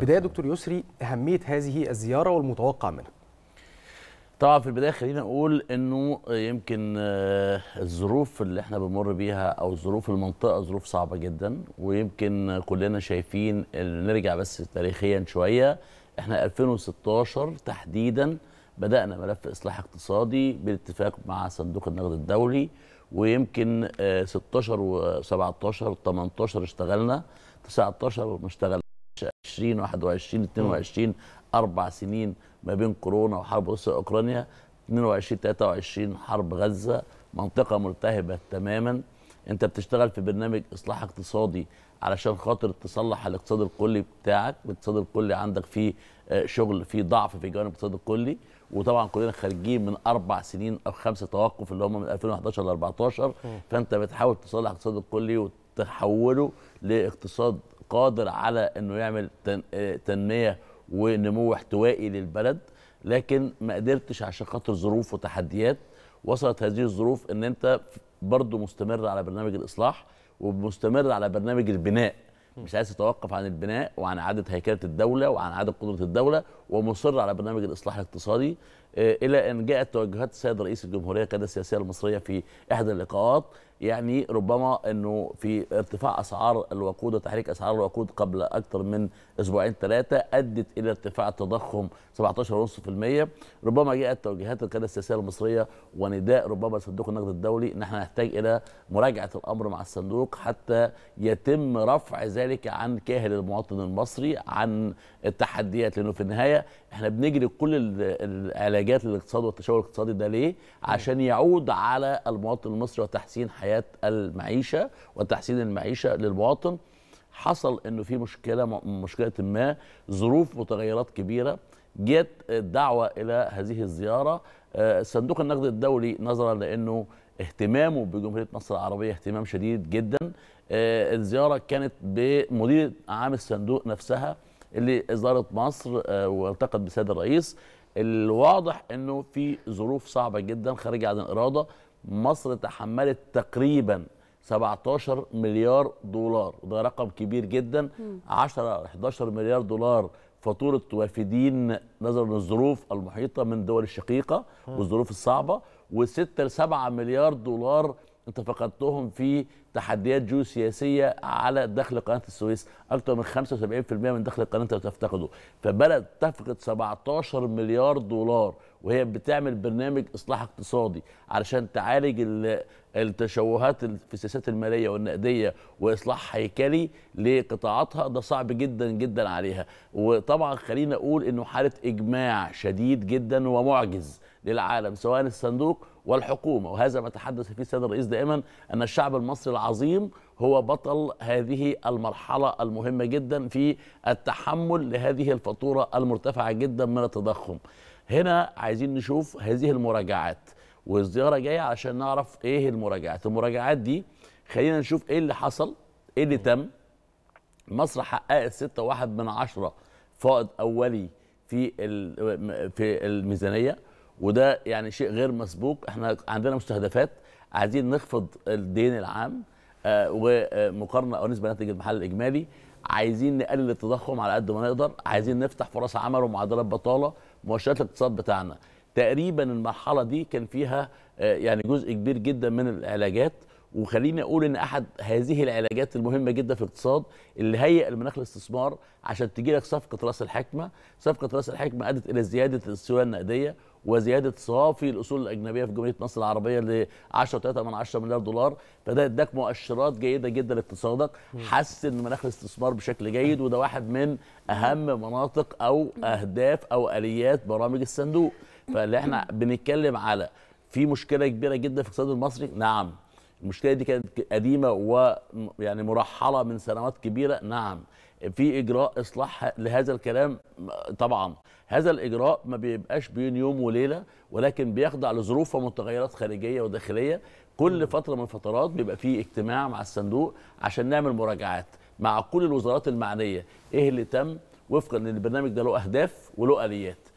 بدايه دكتور يسري اهميه هذه الزياره والمتوقع منها طبعا في البدايه خلينا نقول انه يمكن آه، الظروف اللي احنا بنمر بيها او ظروف المنطقه ظروف صعبه جدا ويمكن كلنا شايفين نرجع بس تاريخيا شويه احنا 2016 تحديدا بدانا ملف اصلاح اقتصادي بالاتفاق مع صندوق النقد الدولي ويمكن 16 و17 18 اشتغلنا 19 ما اشتغلنا 20 21 22 اربع سنين ما بين كورونا وحرب روسيا واوكرانيا 22 23 حرب غزه منطقه ملتهبه تماما انت بتشتغل في برنامج اصلاح اقتصادي علشان خاطر تصلح الاقتصاد الكلي بتاعك الاقتصاد الكلي عندك فيه آه، شغل فيه ضعف في جوانب الاقتصاد الكلي وطبعا كلنا خارجين من اربع سنين او خمسه توقف اللي هم من 2011 ل 14 فانت بتحاول تصلح الاقتصاد الكلي وتحوله لاقتصاد قادر على انه يعمل آه، تنميه ونمو احتوائي للبلد لكن ما قدرتش عشان خاطر ظروف وتحديات وصلت هذه الظروف ان انت برضه مستمر على برنامج الاصلاح ومستمر على برنامج البناء مش عايز تتوقف عن البناء وعن اعاده هيكله الدوله وعن اعاده قدره الدوله ومصر على برنامج الاصلاح الاقتصادي آه، الى ان جاءت توجهات السيد رئيس الجمهوريه القياده السياسيه المصريه في احدى اللقاءات يعني ربما انه في ارتفاع اسعار الوقود وتحريك اسعار الوقود قبل اكثر من اسبوعين ثلاثه ادت الى ارتفاع التضخم 17.5% ربما جاءت توجيهات القياده السياسيه المصريه ونداء ربما صندوق النقد الدولي ان احنا نحتاج الى مراجعه الامر مع الصندوق حتى يتم رفع ذلك عن كاهل المواطن المصري عن التحديات لانه في النهايه احنا بنجري كل العلاجات للاقتصاد والتشاور الاقتصادي ده ليه؟ عشان يعود على المواطن المصري وتحسين حياه المعيشه وتحسين المعيشه للمواطن حصل انه في مشكله مشكله ما ظروف متغيرات كبيره جت الدعوه الى هذه الزياره آه، صندوق النقد الدولي نظرا لانه اهتمامه بجمهوريه مصر العربيه اهتمام شديد جدا آه، الزياره كانت بمدير عام الصندوق نفسها اللي إزارت مصر آه، والتقت بسيد الرئيس الواضح أنه في ظروف صعبة جدا خارجة عن الإرادة مصر تحملت تقريبا 17 مليار دولار وده رقم كبير جدا 10 11 مليار دولار فاتورة وافدين نظرا للظروف المحيطة من الدول الشقيقة والظروف الصعبة و6 ل 7 مليار دولار انت فقدتهم في تحديات جيوسياسيه على دخل قناه السويس اكثر من 75% من دخل القناه انت بتفتقده فبلد تفقد 17 مليار دولار وهي بتعمل برنامج اصلاح اقتصادي علشان تعالج التشوهات في السياسات الماليه والنقديه واصلاح هيكلي لقطاعاتها ده صعب جدا جدا عليها وطبعا خلينا اقول انه حاله اجماع شديد جدا ومعجز للعالم سواء الصندوق والحكومة وهذا ما تحدث فيه السيد الرئيس دائما أن الشعب المصري العظيم هو بطل هذه المرحلة المهمة جدا في التحمل لهذه الفاتورة المرتفعة جدا من التضخم هنا عايزين نشوف هذه المراجعات والزيارة جاية عشان نعرف إيه المراجعات المراجعات دي خلينا نشوف إيه اللي حصل إيه اللي تم مصر حققت ستة واحد من عشرة فائض أولي في في الميزانية وده يعني شيء غير مسبوق احنا عندنا مستهدفات عايزين نخفض الدين العام آه، ومقارنه او نسبه ناتج المحل الاجمالي عايزين نقلل التضخم على قد ما نقدر عايزين نفتح فرص عمل ومعدلات بطاله مؤشرات الاقتصاد بتاعنا تقريبا المرحله دي كان فيها آه، يعني جزء كبير جدا من العلاجات وخليني اقول ان احد هذه العلاجات المهمه جدا في الاقتصاد اللي هيئ المناخ الاستثمار عشان تجي لك صفقه راس الحكمه، صفقه راس الحكمه ادت الى زياده السيوله النقديه وزياده صافي الاصول الاجنبيه في جمهوريه مصر العربيه ل 10.3 مليار دولار فده اداك مؤشرات جيده جدا لاقتصادك حسن مناخ الاستثمار بشكل جيد وده واحد من اهم مناطق او اهداف او اليات برامج الصندوق فاللي احنا بنتكلم على في مشكله كبيره جدا في الاقتصاد المصري نعم المشكله دي كانت قديمه ويعني مرحله من سنوات كبيره نعم في اجراء اصلاح لهذا الكلام طبعا هذا الاجراء ما بيبقاش بين يوم وليله ولكن بيخضع لظروف ومتغيرات خارجيه وداخليه كل فتره من الفترات بيبقى في اجتماع مع الصندوق عشان نعمل مراجعات مع كل الوزارات المعنيه ايه اللي تم وفقا للبرنامج ده له اهداف وله اليات